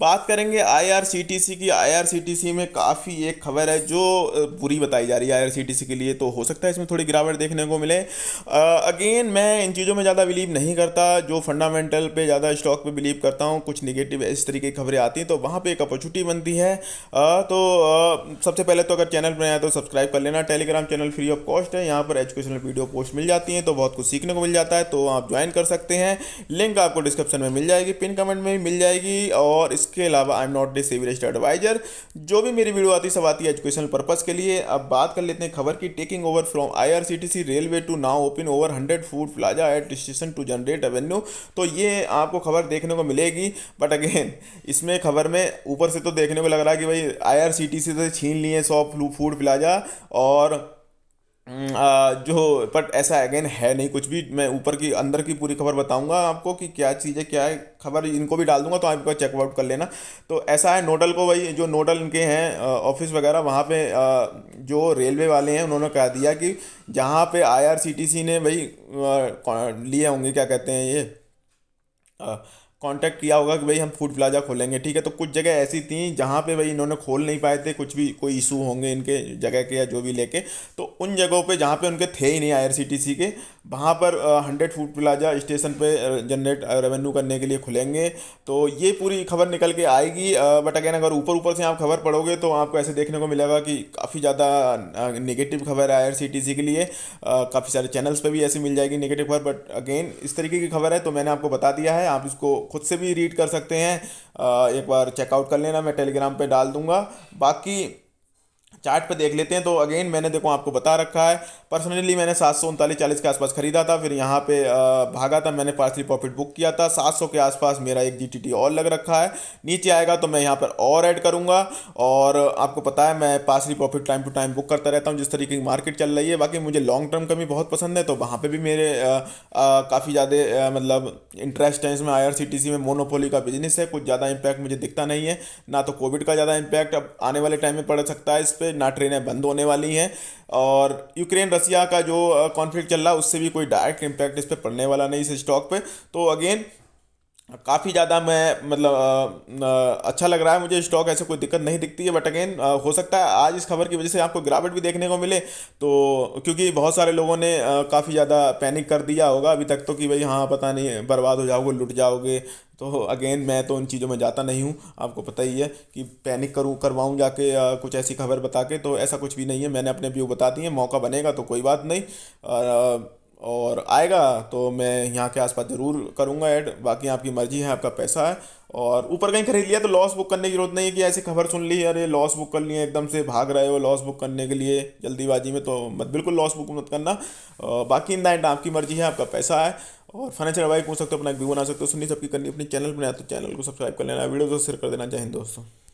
बात करेंगे आईआरसीटीसी की आईआरसीटीसी में काफ़ी एक खबर है जो बुरी बताई जा रही है आईआरसीटीसी के लिए तो हो सकता है इसमें थोड़ी गिरावट देखने को मिले अगेन मैं इन चीज़ों में ज़्यादा बिलीव नहीं करता जो फंडामेंटल पे ज़्यादा स्टॉक पे बिलीव करता हूँ कुछ निगेटिव इस तरीके की खबरें आती हैं तो वहाँ पर एक अपॉर्चुनिटी बनती है uh, तो uh, सबसे पहले तो अगर चैनल पर आया तो सब्सक्राइब कर लेना Telegram channel free of cost है यहाँ पर एजुकेशनल वीडियो पोस्ट मिल जाती हैं तो बहुत कुछ सीखने को मिल जाता है तो आप ज्वाइन कर सकते हैं लिंक आपको डिस्क्रिप्शन में मिल जाएगी पिन कमेंट में भी मिल जाएगी और इसके अलावा I am not the civil registered adviser जो भी मेरी वीडियो आती सब आती है एजुकेशनल पर्पज़ के लिए अब बात कर लेते हैं खबर की taking over from IRCTC railway to now open over hundred food plaza at station to generate revenue तो ये आपको खबर देखने को मिलेगी बट अगेन इसमें खबर में ऊपर से तो देखने को लग रहा है कि भाई आई से छीन लिए सौ फूड प्लाजा और हम्म, जो बट ऐसा अगेन है नहीं कुछ भी मैं ऊपर की अंदर की पूरी खबर बताऊंगा आपको कि क्या चीज़ है क्या है खबर इनको भी डाल दूंगा तो आपको चेकआउट कर लेना तो ऐसा है नोडल को वही जो नोडल इनके हैं ऑफिस वगैरह वहाँ पे जो रेलवे वाले हैं उन्होंने कह दिया कि जहाँ पे आईआरसीटीसी ने वही लिए होंगे क्या कहते हैं ये कांटेक्ट किया होगा कि भाई हम फूड प्लाजा खोलेंगे ठीक है तो कुछ जगह ऐसी थी जहाँ पे भाई इन्होंने खोल नहीं पाए थे कुछ भी कोई इशू होंगे इनके जगह के या जो भी लेके तो उन जगहों पे जहाँ पे उनके थे ही नहीं आईआरसीटीसी के वहाँ पर हंड्रेड फूड प्लाजा स्टेशन पे जनरेट रेवेन्यू करने के लिए खुलेंगे तो ये पूरी खबर निकल के आएगी बट अगेन अगर ऊपर ऊपर से आप खबर पढ़ोगे तो आपको ऐसे देखने को मिलेगा कि काफ़ी ज़्यादा नेगेटिव खबर है आई के लिए काफ़ी सारे चैनल्स पर भी ऐसी मिल जाएगी नेगेटिव खबर बट अगेन इस तरीके की खबर है तो मैंने आपको बता दिया है आप इसको खुद से भी रीड कर सकते हैं एक बार चेकआउट कर लेना मैं टेलीग्राम पे डाल दूँगा बाकी चार्ट पे देख लेते हैं तो अगेन मैंने देखो आपको बता रखा है पर्सनली मैंने सात सौ उनतालीस चालीस के आसपास खरीदा था फिर यहाँ पे भागा था मैंने पार्सली प्रॉफिट बुक किया था सात सौ के आसपास मेरा एक जी और लग रखा है नीचे आएगा तो मैं यहाँ पर और ऐड करूँगा और आपको पता है मैं partially profit time to time book करता रहता हूँ जिस तरीके की मार्केट चल रही है बाकी मुझे लॉन्ग टर्म का भी बहुत पसंद है तो वहाँ पर भी मेरे काफ़ी ज़्यादा मतलब इंटरेस्ट है इसमें आई में मोनोपोली का बिजनेस है कुछ ज़्यादा इम्पैक्ट मुझे दिखता नहीं है ना तो कोविड का ज़्यादा इम्पैक्ट अब आने वाले टाइम में पड़ सकता है इस पर ना ट्रेनें बंद होने वाली हैं और यूक्रेन रसिया का जो कॉन्फ्लिक्ट चल रहा है उससे भी कोई डायरेक्ट इम्पैक्ट इस पर पड़ने वाला नहीं इस स्टॉक पे तो अगेन काफ़ी ज़्यादा मैं मतलब अच्छा लग रहा है मुझे स्टॉक ऐसे कोई दिक्कत नहीं दिखती है बट अगेन हो सकता है आज इस खबर की वजह से आपको गिरावट भी देखने को मिले तो क्योंकि बहुत सारे लोगों ने काफ़ी ज़्यादा पैनिक कर दिया होगा अभी तक तो कि भाई हाँ पता नहीं बर्बाद हो जाओगे लुट जाओगे तो अगेन मैं तो उन चीज़ों में जाता नहीं हूँ आपको पता ही है कि पैनिक करूँ करवाऊँ जाके आ, कुछ ऐसी खबर बता के तो ऐसा कुछ भी नहीं है मैंने अपने व्यू बता दिए मौका बनेगा तो कोई बात नहीं और और आएगा तो मैं यहाँ के आसपास ज़रूर करूँगा ऐड बाकी आपकी मर्ज़ी है आपका पैसा है और ऊपर कहीं खरीद लिया तो लॉस बुक करने की ज़रूरत नहीं है कि ऐसी खबर सुन ली अरे लॉस बुक कर लिए एकदम से भाग रहे हो लॉस बुक करने के लिए जल्दीबाजी में तो मत बिल्कुल लॉस बुक मत करना बाकी इन दैट आपकी मर्ज़ी है आपका पैसा है और फाइनेंशियल एडवाइस पूछ सकते हो अपना एक व्यू बना सकते हो सुनी सबकी करनी अपने चैनल बनाया तो चैनल को सब्सक्राइब कर लेना वीडियो को शेयर कर देना चाहिए दोस्तों